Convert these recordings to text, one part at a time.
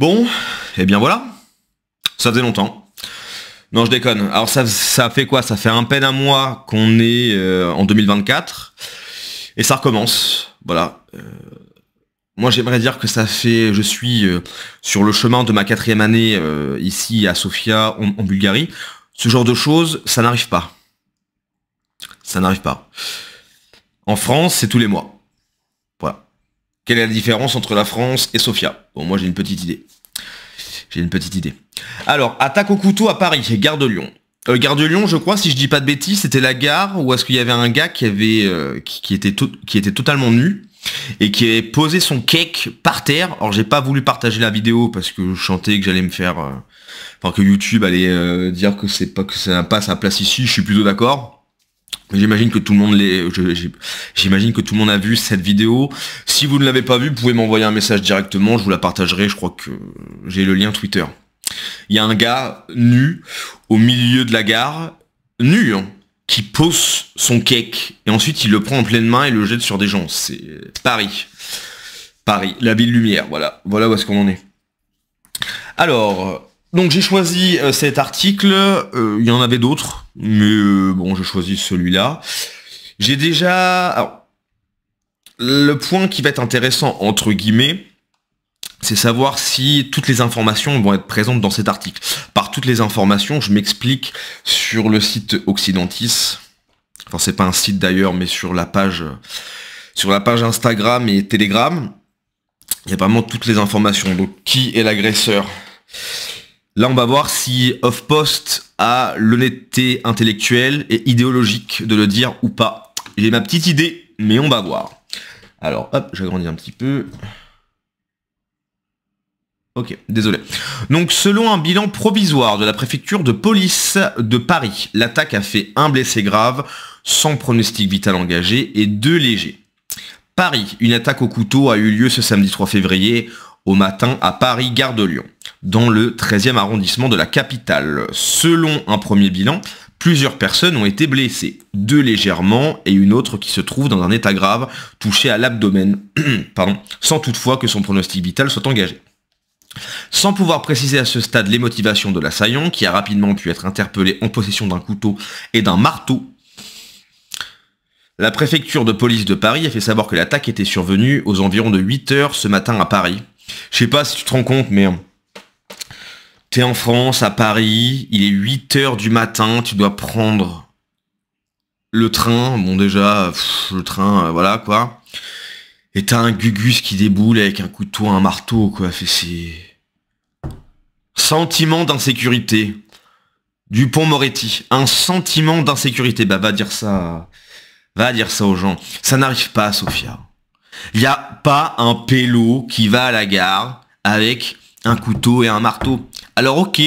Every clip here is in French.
Bon, et eh bien voilà. Ça faisait longtemps. Non, je déconne. Alors ça, ça fait quoi Ça fait un peine un mois qu'on est euh, en 2024. Et ça recommence. Voilà. Euh, moi j'aimerais dire que ça fait. Je suis euh, sur le chemin de ma quatrième année ici à Sofia, en, Bulgarie. Ce genre de choses, ça n'arrive pas. Ça n'arrive pas. En France, c'est tous les mois. Quelle est la différence entre la France et Sofia Bon, moi j'ai une petite idée. J'ai une petite idée. Alors, attaque au couteau à Paris, gare de Lyon. Euh, gare de Lyon, je crois, si je dis pas de bêtises, c'était la gare où est-ce qu'il y avait un gars qui avait euh, qui, était qui était totalement nu et qui avait posé son cake par terre. Alors j'ai pas voulu partager la vidéo parce que je chantais que j'allais me faire, euh, enfin que YouTube allait dire que c'est pas que ça n'a pas sa place ici. Je suis plutôt d'accord. J'imagine que tout le monde j'imagine que tout le monde a vu cette vidéo. Si vous ne l'avez pas vue, vous pouvez m'envoyer un message directement, je vous la partagerai. Je crois que j'ai le lien Twitter. Il y a un gars nu au milieu de la gare, nu, hein, qui pose son cake et ensuite il le prend en pleine main et le jette sur des gens. C'est Paris, Paris, la ville lumière. Voilà, voilà où est-ce qu'on en est. Alors, donc j'ai choisi euh, cet article, euh, il y en avait d'autres, mais euh, bon, j'ai choisi celui-là. J'ai déjà... le point qui va être intéressant, entre guillemets, c'est savoir si toutes les informations vont être présentes dans cet article. Par toutes les informations, je m'explique sur le site Occidentis. Enfin, c'est pas un site d'ailleurs, mais sur la page sur la page Instagram et Telegram, il y a vraiment toutes les informations. Donc, qui est l'agresseur Là, on va voir si Off-Post a l'honnêteté intellectuelle et idéologique de le dire ou pas. J'ai ma petite idée, mais on va voir. Alors, hop, j'agrandis un petit peu. Ok, désolé. Donc, selon un bilan provisoire de la préfecture de police de Paris, l'attaque a fait un blessé grave, sans pronostic vital engagé et deux légers. Paris, une attaque au couteau a eu lieu ce samedi 3 février au matin à Paris, gare de Lyon dans le 13e arrondissement de la capitale. Selon un premier bilan, Plusieurs personnes ont été blessées, deux légèrement et une autre qui se trouve dans un état grave, touchée à l'abdomen, pardon, sans toutefois que son pronostic vital soit engagé. Sans pouvoir préciser à ce stade les motivations de l'assaillant, qui a rapidement pu être interpellé en possession d'un couteau et d'un marteau, la préfecture de police de Paris a fait savoir que l'attaque était survenue aux environs de 8h ce matin à Paris. Je sais pas si tu te rends compte, mais... T'es en France, à Paris, il est 8 heures du matin, tu dois prendre le train. Bon, déjà, le train, euh, voilà, quoi. Et t'as un Gugus qui déboule avec un couteau, un marteau, quoi. Sentiment d'insécurité. Dupont Moretti. Un sentiment d'insécurité. Bah, va dire ça. Va dire ça aux gens. Ça n'arrive pas, Sofia. Il n'y a pas un pélo qui va à la gare avec un couteau et un marteau. Alors ok,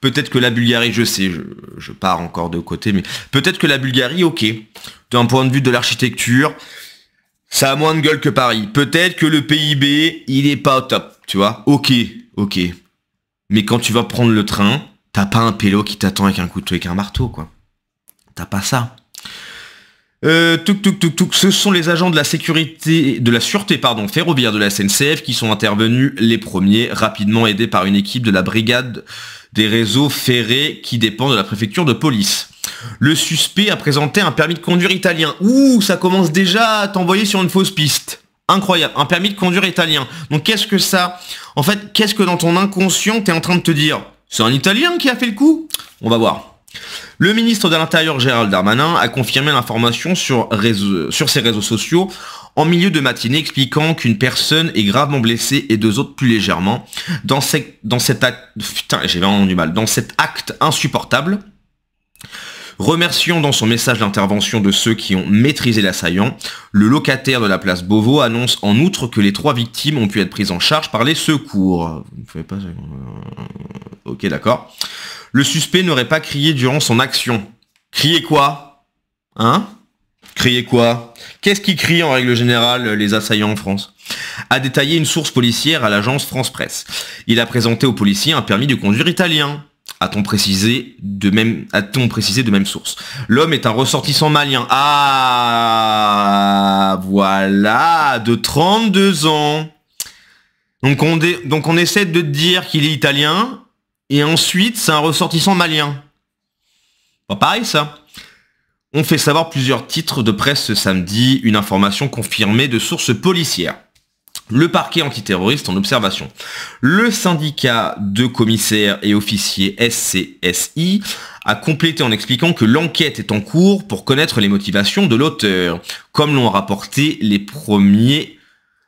peut-être que la Bulgarie, je sais, je, pars encore de côté, mais peut-être que la Bulgarie, ok, d'un point de vue de l'architecture, ça a moins de gueule que Paris. Peut-être que le PIB, il est pas au top, tu vois. Ok, ok. Mais quand tu vas prendre le train, t'as pas un pélo qui t'attend avec un couteau et un marteau, quoi. T'as pas ça. Euh, tuk, tuk, tuk, tuk, ce sont les agents de la sécurité, de la sûreté pardon, ferroviaire de la SNCF qui sont intervenus les premiers, rapidement aidés par une équipe de la brigade des réseaux ferrés qui dépend de la préfecture de police. Le suspect a présenté un permis de conduire italien. Ouh, ça commence déjà à t'envoyer sur une fausse piste. Incroyable, un permis de conduire italien. Donc qu'est-ce que ça En fait, qu'est-ce que dans ton inconscient, t'es en train de te dire C'est un italien qui a fait le coup On va voir. Le ministre de l'Intérieur Gérald Darmanin a confirmé l'information sur, ses réseaux sociaux en milieu de matinée expliquant qu'une personne est gravement blessée et deux autres plus légèrement dans, du mal, dans cet acte insupportable. Remerciant dans son message d'intervention de ceux qui ont maîtrisé l'assaillant, le locataire de la place Beauvau annonce en outre que les trois victimes ont pu être prises en charge par les secours. Vous pas... Euh, ok, d'accord. Le suspect n'aurait pas crié durant son action. Crier quoi Hein Crier quoi Qu'est-ce qui crie en règle générale les assaillants en France A détaillé une source policière à l'agence France Presse. Il a présenté aux policiers un permis de conduire italien a-t-on précisé de même, de même source. L'homme est un ressortissant malien. Ah, voilà, de 32 ans. Donc on, donc on essaie de dire qu'il est italien, et ensuite c'est un ressortissant malien. Pas pareil ça. On fait savoir plusieurs titres de presse ce samedi, une information confirmée de sources policières le parquet antiterroriste en observation. Le syndicat de commissaires et officiers SCSI a complété en expliquant que l'enquête est en cours pour connaître les motivations de l'auteur, comme l'ont rapporté les premiers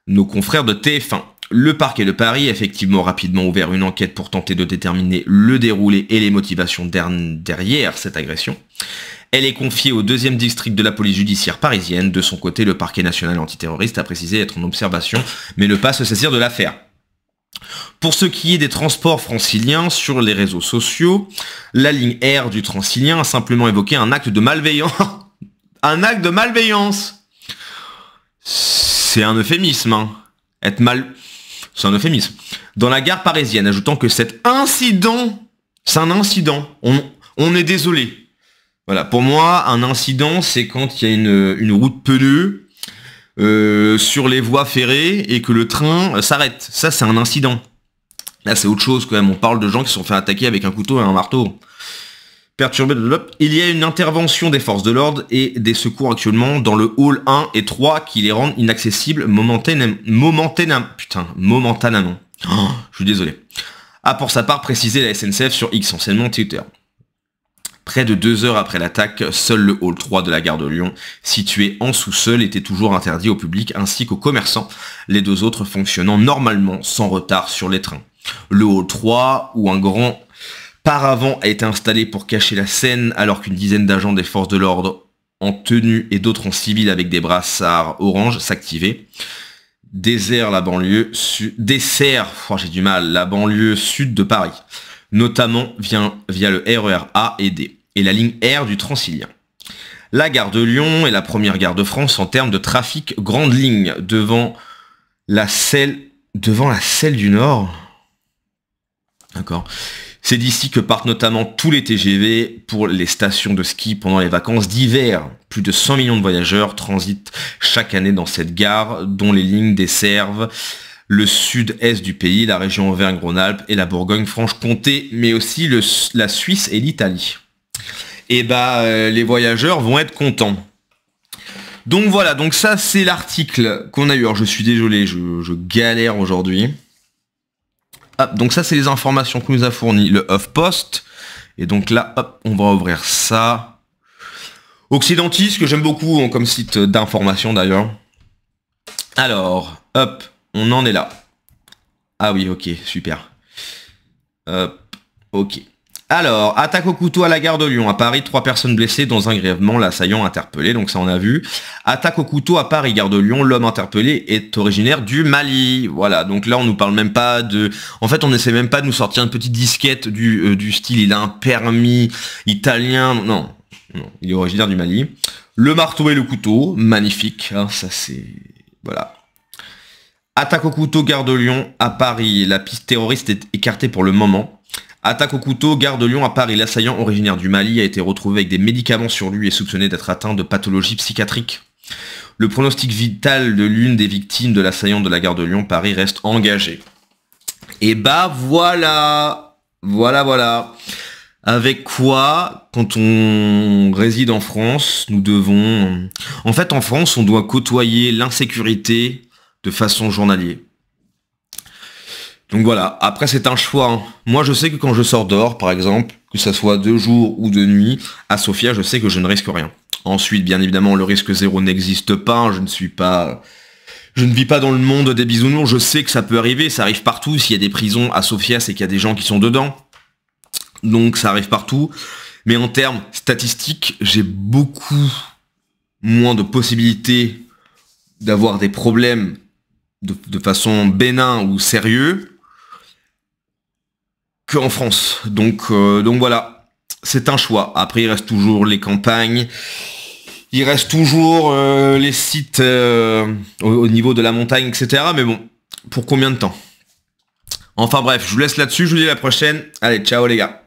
nos confrères de TF1. Le parquet de Paris a effectivement rapidement ouvert une enquête pour tenter de déterminer le déroulé et les motivations derrière cette agression. Elle est confiée au deuxième district de la police judiciaire parisienne. De son côté, le parquet national antiterroriste a précisé être en observation, mais ne pas se saisir de l'affaire. Pour ce qui est des transports franciliens sur les réseaux sociaux, la ligne R du Transilien a simplement évoqué un acte de malveillance. un acte de malveillance C'est un euphémisme, hein. Être mal... C'est un euphémisme. Dans la gare parisienne, ajoutant que cet incident... C'est un incident. On, on est désolé. Voilà, pour moi, un incident, c'est quand il y a une, route pelue euh, sur les voies ferrées et que le train euh, s'arrête. Ça, c'est un incident. Là, c'est autre chose quand même. On parle de gens qui se sont fait attaquer avec un couteau et un marteau. Perturbé de Il y a une intervention des forces de l'ordre et des secours actuellement dans le hall 1 et 3 qui les rendent inaccessibles momentanément. putain, momentanément. Oh, je suis désolé. A ah, pour sa part précisé la SNCF sur X, anciennement Twitter. Près de deux heures après l'attaque, seul le hall 3 de la gare de Lyon, situé en sous-sol, était toujours interdit au public ainsi qu'aux commerçants, les deux autres fonctionnant normalement sans retard sur les trains. Le hall 3, où un grand paravent a été installé pour cacher la scène, alors qu'une dizaine d'agents des forces de l'ordre en tenue et d'autres en civil avec des brassards orange s'activaient. Désert la banlieue sud, dessert, oh, j'ai du mal, la banlieue sud de Paris notamment via, le RER e A et D, et la ligne R du Transilien. La gare de Lyon est la première gare de France en termes de trafic grande ligne devant la selle, devant la selle du Nord. D'accord. C'est d'ici que partent notamment tous les TGV pour les stations de ski pendant les vacances d'hiver. Plus de 100 millions de voyageurs transitent chaque année dans cette gare dont les lignes desservent le sud-est du pays, la région Auvergne-Rhône-Alpes et la Bourgogne-Franche-Comté, mais aussi la Suisse et l'Italie. Et eh bah euh, les voyageurs vont être contents. Donc voilà, donc ça c'est l'article qu'on a eu. Alors je suis désolé, je, galère aujourd'hui. Hop, donc ça c'est les informations que nous a fournies le HuffPost. Et donc là, hop, on va ouvrir ça. Occidentis, que j'aime beaucoup hein, comme site d'information d'ailleurs. Alors, hop, on en est là. Ah oui, ok, super. ok. Alors, attaque au couteau à la gare de Lyon. À Paris, trois personnes blessées, dans un grèvement, l'assaillant interpellé, donc ça on a vu. Attaque au couteau à Paris, gare de Lyon, l'homme interpellé est originaire du Mali. Voilà, donc là on nous parle même pas de... En fait, on n'essaie même pas de nous sortir une petite disquette euh, du, style, il a un permis italien. Non, non, il est originaire du Mali. Le marteau et le couteau, magnifique. Hein, ça c'est... Voilà. Attaque au couteau, gare de Lyon à Paris. La piste terroriste est écartée pour le moment. Attaque au couteau, gare de Lyon à Paris. L'assaillant originaire du Mali a été retrouvé avec des médicaments sur lui et soupçonné d'être atteint de pathologies psychiatriques. Le pronostic vital de l'une des victimes de l'assaillant de la gare de Lyon Paris reste engagé. Et bah voilà Voilà, voilà avec quoi, quand on réside en France, nous devons... En fait, en France, on doit côtoyer l'insécurité, de façon journalière. Donc voilà, après c'est un choix. Hein. Moi je sais que quand je sors dehors, par exemple, que ça soit de jour ou de nuit, à Sofia, je sais que je ne risque rien. Ensuite, bien évidemment, le risque zéro n'existe pas, je ne suis pas... Je ne vis pas dans le monde des bisounours, je sais que ça peut arriver, ça arrive partout. S'il y a des prisons à Sofia, c'est qu'il y a des gens qui sont dedans. Donc ça arrive partout. Mais en termes statistiques, j'ai beaucoup moins de possibilités d'avoir des problèmes de, façon bénin ou sérieux qu'en France. Donc, euh, donc voilà, c'est un choix. Après, il reste toujours les campagnes. Il reste toujours euh, les sites euh, au, au, niveau de la montagne, etc. Mais bon, pour combien de temps Enfin bref, je vous laisse là-dessus, je vous dis à la prochaine. Allez, ciao les gars